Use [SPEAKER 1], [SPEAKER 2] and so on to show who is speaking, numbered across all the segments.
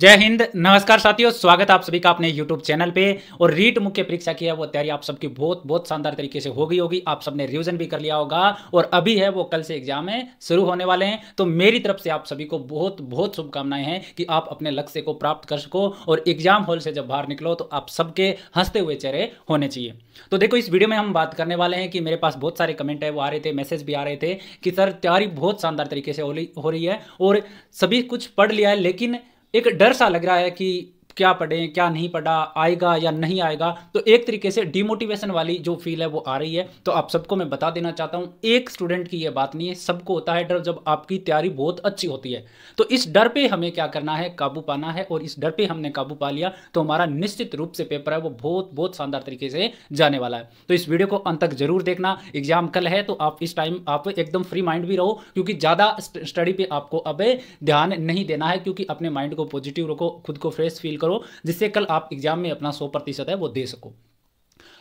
[SPEAKER 1] जय हिंद नमस्कार साथियों स्वागत आप सभी का अपने YouTube चैनल पे और रीट मुख्य परीक्षा की है वो तैयारी आप सबकी बहुत बहुत शानदार तरीके से हो गई होगी आप सबने रिवीजन भी कर लिया होगा और अभी है वो कल से एग्जाम है शुरू होने वाले हैं तो मेरी तरफ से आप सभी को बहुत बहुत शुभकामनाएं हैं कि आप अपने लक्ष्य को प्राप्त कर सको और एग्जाम हॉल से जब बाहर निकलो तो आप सबके हंसते हुए चेहरे होने चाहिए तो देखो इस वीडियो में हम बात करने वाले हैं कि मेरे पास बहुत सारे कमेंट है वो आ रहे थे मैसेज भी आ रहे थे कि सर तैयारी बहुत शानदार तरीके से हो रही है और सभी कुछ पढ़ लिया है लेकिन एक डर सा लग रहा है कि क्या पढ़े क्या नहीं पढ़ा आएगा या नहीं आएगा तो एक तरीके से डिमोटिवेशन वाली जो फील है वो आ रही है तो आप सबको मैं बता देना चाहता हूँ एक स्टूडेंट की ये बात नहीं है सबको होता है डर जब आपकी तैयारी बहुत अच्छी होती है तो इस डर पर हमें क्या करना है काबू पाना है और इस डर पर हमने काबू पा लिया तो हमारा निश्चित रूप से पेपर है वो बहुत बहुत शानदार तरीके से जाने वाला है तो इस वीडियो को अंत तक जरूर देखना एग्जाम कल है तो आप इस टाइम आप एकदम फ्री माइंड भी रहो क्योंकि ज़्यादा स्टडी पर आपको अब ध्यान नहीं देना है क्योंकि अपने माइंड को पॉजिटिव रखो खुद को फ्रेश फील करो करो जिससे कल आप एग्जाम में अपना सौ प्रतिशत है वो दे सको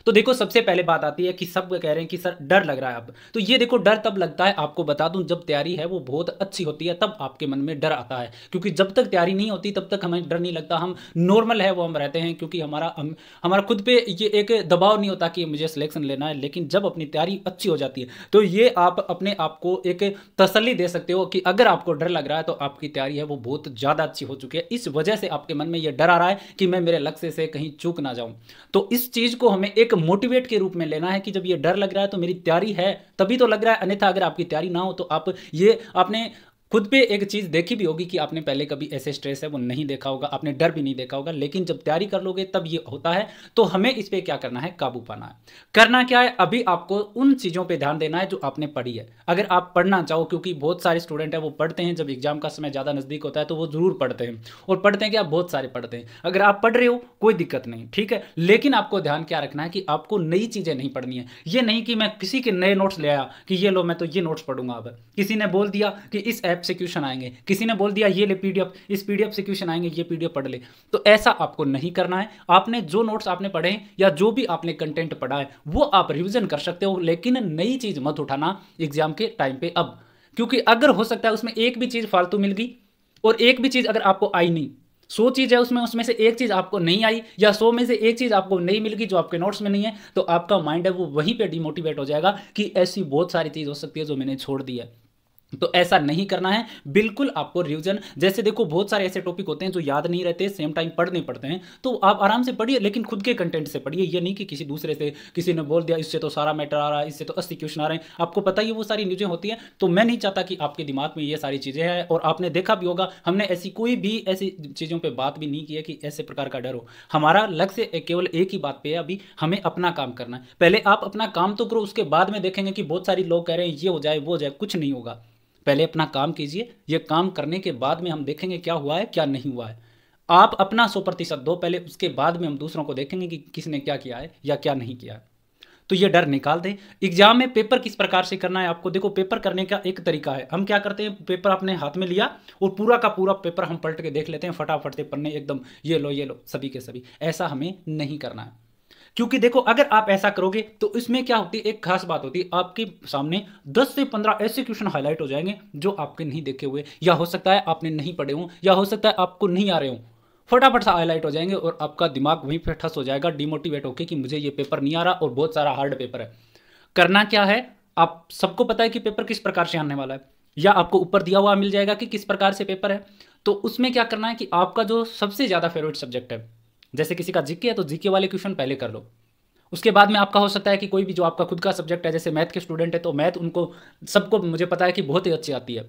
[SPEAKER 1] तो देखो सबसे पहले बात आती है कि सब कह रहे हैं कि सर डर लग रहा है अब तो ये देखो डर तब लगता है आपको बता दूं जब तैयारी है वो बहुत अच्छी होती है तब आपके मन में डर आता है क्योंकि जब तक तैयारी नहीं होती तब तक हमें डर नहीं लगता हम नॉर्मल है वो हम रहते हैं क्योंकि हमारा हम, हमारा खुद पे ये एक दबाव नहीं होता कि मुझे सिलेक्शन लेना है लेकिन जब अपनी तैयारी अच्छी हो जाती है तो ये आप अपने आप को एक तसली दे सकते हो कि अगर आपको डर लग रहा है तो आपकी तैयारी है वो बहुत ज़्यादा अच्छी हो चुकी है इस वजह से आपके मन में ये डर आ रहा है कि मैं मेरे लक्ष्य से कहीं चूक ना जाऊं तो इस चीज़ को हमें एक मोटिवेट के रूप में लेना है कि जब ये डर लग रहा है तो मेरी तैयारी है तभी तो लग रहा है अन्यथा अगर आपकी तैयारी ना हो तो आप ये आपने खुद पे एक चीज़ देखी भी होगी कि आपने पहले कभी ऐसे स्ट्रेस है वो नहीं देखा होगा आपने डर भी नहीं देखा होगा लेकिन जब तैयारी कर लोगे तब ये होता है तो हमें इस पर क्या करना है काबू पाना है करना क्या है अभी आपको उन चीज़ों पे ध्यान देना है जो आपने पढ़ी है अगर आप पढ़ना चाहो क्योंकि बहुत सारे स्टूडेंट हैं वो पढ़ते हैं जब एग्जाम का समय ज़्यादा नज़दीक होता है तो वो ज़रूर पढ़ते हैं और पढ़ते हैं कि आप बहुत सारे पढ़ते हैं अगर आप पढ़ रहे हो कोई दिक्कत नहीं ठीक है लेकिन आपको ध्यान क्या रखना है कि आपको नई चीज़ें नहीं पढ़नी है ये नहीं कि मैं किसी के नए नोट्स ले आया कि ये लो मैं तो ये नोट्स पढ़ूंगा अब किसी ने बोल दिया कि इस ऐप टाइप से क्वेश्चन आएंगे किसी ने बोल दिया ये ले पीडीएफ इस पीडीएफ से क्वेश्चन आएंगे ये पीडीएफ पढ़ ले तो ऐसा आपको नहीं करना है आपने जो नोट्स आपने पढ़े हैं या जो भी आपने कंटेंट पढ़ा है वो आप रिविजन कर सकते हो लेकिन नई चीज़ मत उठाना एग्जाम के टाइम पे अब क्योंकि अगर हो सकता है उसमें एक भी चीज़ फालतू मिल गई और एक भी चीज़ अगर आपको आई नहीं सो चीज़ है उसमें उसमें से एक चीज़ आपको नहीं आई या सो में से एक चीज़ आपको नहीं मिलगी जो आपके नोट्स में नहीं है तो आपका माइंड है वो वहीं पे डिमोटिवेट हो जाएगा कि ऐसी बहुत सारी चीज़ हो सकती है जो मैंने छोड़ दी है तो ऐसा नहीं करना है बिल्कुल आपको रिविजन जैसे देखो बहुत सारे ऐसे टॉपिक होते हैं जो याद नहीं रहते सेम टाइम पढ़ने पड़ते हैं तो आप आराम से पढ़िए लेकिन खुद के कंटेंट से पढ़िए ये नहीं कि किसी दूसरे से किसी ने बोल दिया इससे तो सारा मैटर आ रहा है इससे तो अस्सी क्वेश्चन आ रहे हैं आपको पता ही वो सारी न्यूज़ें होती हैं तो मैं नहीं चाहता कि आपके दिमाग में ये सारी चीज़ें हैं और आपने देखा भी होगा हमने ऐसी कोई भी ऐसी चीज़ों पर बात भी नहीं की है कि ऐसे प्रकार का डर हो हमारा लक्ष्य केवल एक ही बात पर है अभी हमें अपना काम करना है पहले आप अपना काम तो करो उसके बाद में देखेंगे कि बहुत सारे लोग कह रहे हैं ये हो जाए वो हो जाए कुछ नहीं होगा पहले अपना काम कीजिए यह काम करने के बाद में हम देखेंगे क्या हुआ है क्या नहीं हुआ है आप अपना सौ प्रतिशत दो पहले उसके बाद में हम दूसरों को देखेंगे कि किसने क्या किया है या क्या नहीं किया है तो ये डर निकाल दें एग्जाम में पेपर किस प्रकार से करना है आपको देखो पेपर करने का एक तरीका है हम क्या करते हैं पेपर अपने हाथ में लिया और पूरा का पूरा पेपर हम पलट के देख लेते हैं फटाफट से पन्ने एकदम ये लो ये लो सभी के सभी ऐसा हमें नहीं करना है क्योंकि देखो अगर आप ऐसा करोगे तो इसमें क्या होती है एक खास बात होती है आपके सामने 10 से 15 ऐसे क्वेश्चन हाईलाइट हो जाएंगे जो आपके नहीं देखे हुए या हो सकता है आपने नहीं पढ़े हों या हो सकता है आपको नहीं आ रहे हों फटाफट सा हाईलाइट हो जाएंगे और आपका दिमाग वहीं पर ठस हो जाएगा डिमोटिवेट होकर कि मुझे ये पेपर नहीं आ रहा और बहुत सारा हार्ड पेपर है करना क्या है आप सबको पता है कि पेपर किस प्रकार से आने वाला है या आपको ऊपर दिया हुआ मिल जाएगा कि किस प्रकार से पेपर है तो उसमें क्या करना है कि आपका जो सबसे ज़्यादा फेवरेट सब्जेक्ट है जैसे किसी का जीके है तो जीके वाले क्वेश्चन पहले कर लो उसके बाद में आपका हो सकता है कि कोई भी जो आपका खुद का सब्जेक्ट है जैसे मैथ के स्टूडेंट है तो मैथ उनको सबको मुझे पता है कि बहुत ही अच्छी आती है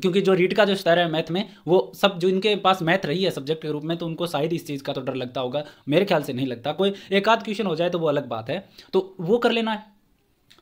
[SPEAKER 1] क्योंकि जो रीट का जो स्तर है मैथ में वो सब जो इनके पास मैथ रही है सब्जेक्ट के रूप में तो उनको शायद इस चीज़ का तो डर लगता होगा मेरे ख्याल से नहीं लगता कोई एक आध क्वेश्चन हो जाए तो वो अलग बात है तो वो कर लेना है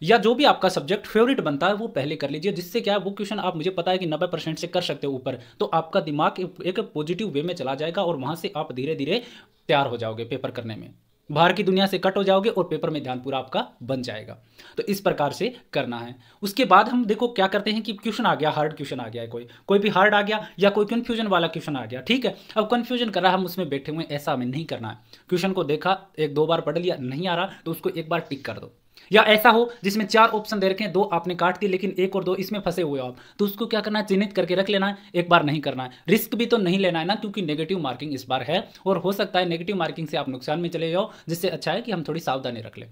[SPEAKER 1] या जो भी आपका सब्जेक्ट फेवरेट बनता है वो पहले कर लीजिए जिससे क्या है वो क्वेश्चन आप मुझे पता है कि नब्बे परसेंट से कर सकते हो ऊपर तो आपका दिमाग एक पॉजिटिव वे में चला जाएगा और वहाँ से आप धीरे धीरे तैयार हो जाओगे पेपर करने में बाहर की दुनिया से कट हो जाओगे और पेपर में ध्यान पूरा आपका बन जाएगा तो इस प्रकार से करना है उसके बाद हम देखो क्या करते हैं कि क्वेश्चन आ गया हार्ड क्वेश्चन आ गया है कोई कोई भी हार्ड आ गया या कोई कन्फ्यूजन वाला क्वेश्चन आ गया ठीक है अब कन्फ्यूजन कर रहा है हम उसमें बैठे हुए ऐसा हमें नहीं करना है क्वेश्चन को देखा एक दो बार पढ़ लिया नहीं आ रहा तो उसको एक बार टिक कर दो या ऐसा हो जिसमें चार ऑप्शन दे रखे हैं दो आपने काट दिए लेकिन एक और दो इसमें फंसे हुए हो आप तो उसको क्या करना है चिन्हित करके रख लेना है एक बार नहीं करना है रिस्क भी तो नहीं लेना है ना क्योंकि नेगेटिव मार्किंग इस बार है और हो सकता है नेगेटिव मार्किंग से आप नुकसान में चले जाओ जिससे अच्छा है कि हम थोड़ी सावधानी रख लें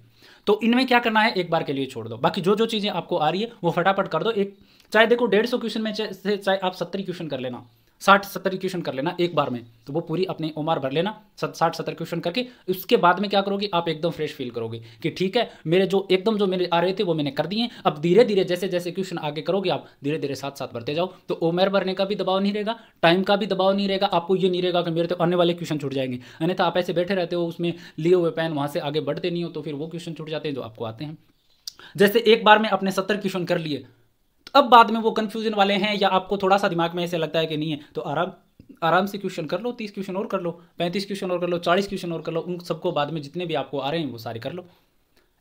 [SPEAKER 1] तो इनमें क्या करना है एक बार के लिए छोड़ दो बाकी जो जो चीज़ें आपको आ रही है वो फटाफट कर दो एक चाहे देखो डेढ़ सौ क्वेश्चन में चाहे आप सत्तर क्वेश्चन कर लेना साठ सत्तर क्वेश्चन कर लेना एक बार में तो वो पूरी अपने उम्र भर लेना साठ सत्तर क्वेश्चन करके उसके बाद में क्या करोगे आप एकदम फ्रेश फील करोगे कि ठीक है मेरे जो एकदम जो मेरे आ रहे थे वो मैंने कर दिए अब धीरे धीरे जैसे जैसे क्वेश्चन आगे करोगे आप धीरे धीरे साथ साथ भरते जाओ तो उम्र भरने का भी दबाव नहीं रहेगा टाइम का भी दबाव नहीं रहेगा आपको ये नहीं रहेगा कि मेरे तो आने वाले क्वेश्चन छूट जाएंगे अन्यथा आप ऐसे बैठे रहते हो उसमें लिए हुए पेन वहाँ से आगे बढ़ते नहीं हो तो फिर वो क्वेश्चन छूट जाते हैं जो आपको आते हैं जैसे एक बार में अपने सत्तर क्वेश्चन कर लिए अब बाद में वो कंफ्यूजन वाले हैं या आपको थोड़ा सा दिमाग में ऐसे लगता है कि नहीं है तो आराम आराम से क्वेश्चन कर लो तीस क्वेश्चन और कर लो पैंतीस क्वेश्चन और कर लो चालीस क्वेश्चन और कर लो उन सबको बाद में जितने भी आपको आ रहे हैं वो सारे कर लो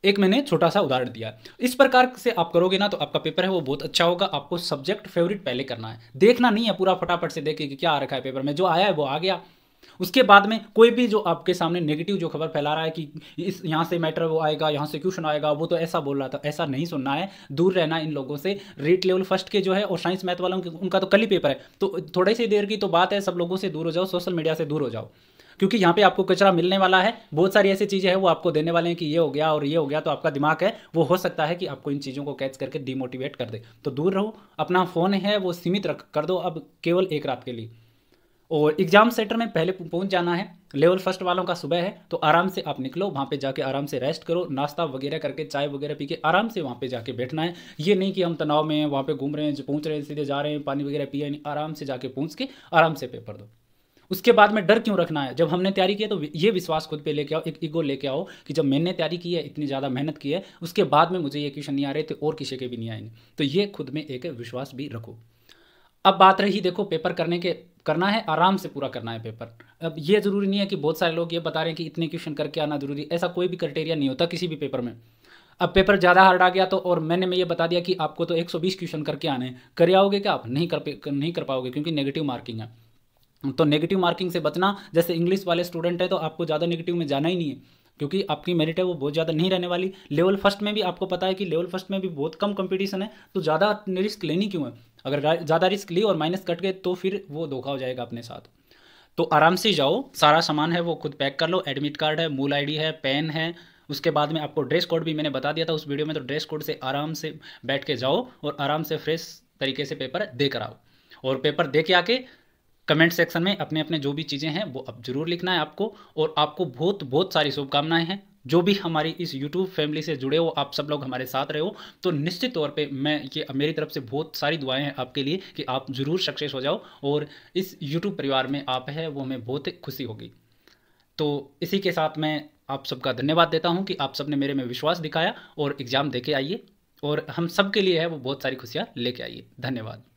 [SPEAKER 1] एक मैंने छोटा सा उदाहरण दिया इस प्रकार से आप करोगे ना तो आपका पेपर है वो बहुत अच्छा होगा आपको सब्जेक्ट फेवरेट पहले करना है देखना नहीं है पूरा फटाफट से देखे कि क्या आ रखा है पेपर में जो आया है वो आ गया उसके बाद में कोई भी जो आपके सामने नेगेटिव जो खबर फैला रहा है कि इस यहाँ से मैटर वो आएगा यहाँ से क्वेश्चन आएगा वो तो ऐसा बोल रहा था ऐसा नहीं सुनना है दूर रहना इन लोगों से रेट लेवल फर्स्ट के जो है और साइंस मैथ वालों के उनका तो कल ही पेपर है तो थोड़ी सी देर की तो बात है सब लोगों से दूर हो जाओ सोशल मीडिया से दूर हो जाओ क्योंकि यहाँ पे आपको कचरा मिलने वाला है बहुत सारी ऐसी चीज़ें हैं वो आपको देने वाले हैं कि ये हो गया और ये हो गया तो आपका दिमाग है वो हो सकता है कि आपको इन चीज़ों को कैच करके डिमोटिवेट कर दे तो दूर रहो अपना फ़ोन है वो सीमित रख कर दो अब केवल एक रात के लिए और एग्जाम सेंटर में पहले पहुंच जाना है लेवल फर्स्ट वालों का सुबह है तो आराम से आप निकलो वहाँ पे जाके आराम से रेस्ट करो नाश्ता वगैरह करके चाय वगैरह पी के आराम से वहाँ पे जाके बैठना है ये नहीं कि हम तनाव में वहाँ पे घूम रहे हैं जो पहुँच रहे हैं सीधे जा रहे हैं पानी वगैरह पिए नहीं आराम से जाके पहुँच के आराम से पेपर दो उसके बाद में डर क्यों रखना है जब हमने तैयारी की है तो ये विश्वास खुद पे लेके आओ एक ईगो लेके आओ कि जब मैंने तैयारी की है इतनी ज़्यादा मेहनत की है उसके बाद में मुझे ये क्वेश्चन नहीं आ रहे थे तो और किसी के भी नहीं आएंगे तो ये खुद में एक विश्वास भी रखो अब बात रही देखो पेपर करने के करना है आराम से पूरा करना है पेपर अब ये ज़रूरी नहीं है कि बहुत सारे लोग ये बता रहे हैं कि इतने क्वेश्चन करके आना ज़रूरी ऐसा कोई भी क्राइटेरिया नहीं होता किसी भी पेपर में अब पेपर ज़्यादा हार्ड आ गया तो और मैंने मैं ये बता दिया कि आपको तो 120 क्वेश्चन करके आने हैं कर आओगे क्या आप नहीं कर नहीं कर पाओगे क्योंकि नेगेटिव मार्किंग है तो नेगेटिव मार्किंग से बचना जैसे इंग्लिश वाले स्टूडेंट है तो आपको ज़्यादा नेगेटिव में जाना ही नहीं है क्योंकि आपकी मेरिट है वो बहुत ज़्यादा नहीं रहने वाली लेवल फर्स्ट में भी आपको पता है कि लेवल फर्स्ट में भी बहुत कम कंपटीशन है तो ज़्यादा रिस्क लेनी क्यों है अगर ज़्यादा रिस्क ली और माइनस कट गए तो फिर वो धोखा हो जाएगा अपने साथ तो आराम से जाओ सारा सामान है वो खुद पैक कर लो एडमिट कार्ड है मूल आईडी है पेन है उसके बाद में आपको ड्रेस कोड भी मैंने बता दिया था उस वीडियो में तो ड्रेस कोड से आराम से बैठ के जाओ और आराम से फ्रेश तरीके से पेपर दे कर आओ और पेपर दे के आके कमेंट सेक्शन में अपने अपने जो भी चीज़ें हैं वो अब जरूर लिखना है आपको और आपको बहुत बहुत सारी शुभकामनाएं हैं जो भी हमारी इस YouTube फैमिली से जुड़े हो आप सब लोग हमारे साथ रहे हो तो निश्चित तौर पे मैं ये मेरी तरफ से बहुत सारी दुआएं हैं आपके लिए कि आप ज़रूर सक्सेस हो जाओ और इस YouTube परिवार में आप है वो हमें बहुत खुशी होगी तो इसी के साथ मैं आप सबका धन्यवाद देता हूँ कि आप सब ने मेरे में विश्वास दिखाया और एग्ज़ाम दे के आइए और हम सब के लिए है वो बहुत सारी खुशियाँ लेके आइए धन्यवाद